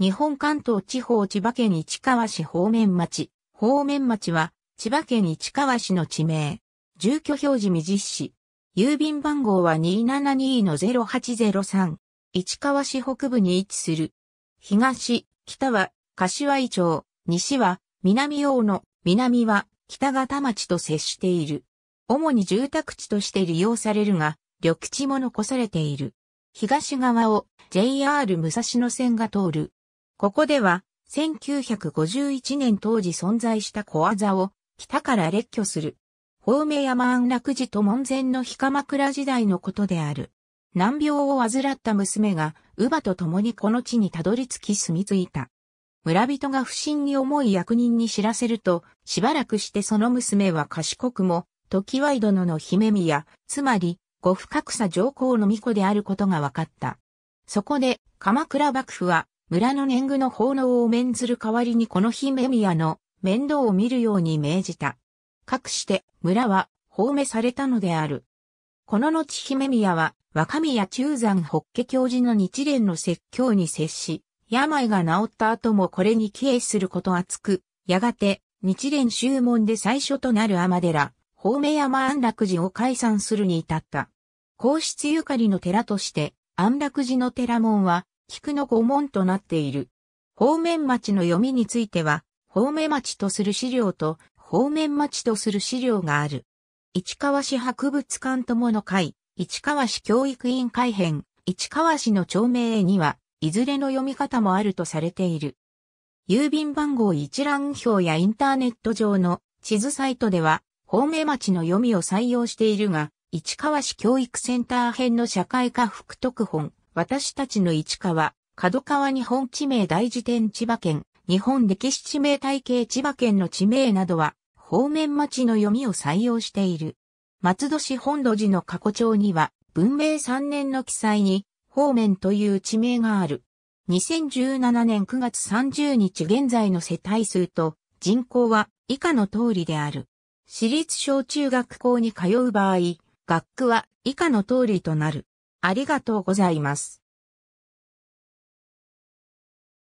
日本関東地方千葉県市川市方面町。方面町は、千葉県市川市の地名。住居表示未実施。郵便番号は272-0803。市川市北部に位置する。東、北は、柏井町、西は、南大野、南は、北方町と接している。主に住宅地として利用されるが、緑地も残されている。東側を JR 武蔵野線が通る。ここでは、1951年当時存在した小技を北から列挙する。法明山安楽寺と門前の日鎌倉時代のことである。難病を患った娘が、乳母と共にこの地にたどり着き住み着いた。村人が不審に思い役人に知らせると、しばらくしてその娘は賢くも、時ワイ殿の姫宮、つまり、ご不覚さ上皇の御子であることが分かった。そこで、鎌倉幕府は、村の年貢の奉納を免ずる代わりにこの姫宮の面倒を見るように命じた。かくして村は放命されたのである。この後姫宮は若宮中山法華教授の日蓮の説教に接し、病が治った後もこれに帰依すること厚く、やがて日蓮宗門で最初となる天寺、法明山安楽寺を解散するに至った。皇室ゆかりの寺として、安楽寺の寺門は、菊の御門となっている。方面町の読みについては、方面町とする資料と、方面町とする資料がある。市川市博物館友の会、市川市教育委員会編、市川市の町名には、いずれの読み方もあるとされている。郵便番号一覧表やインターネット上の地図サイトでは、方面町の読みを採用しているが、市川市教育センター編の社会科福徳本、私たちの市川、角川日本地名大辞典千葉県、日本歴史地名体系千葉県の地名などは、方面町の読みを採用している。松戸市本土寺の過去帳には、文明3年の記載に、方面という地名がある。2017年9月30日現在の世帯数と人口は以下の通りである。私立小中学校に通う場合、学区は以下の通りとなる。ありがとうございます。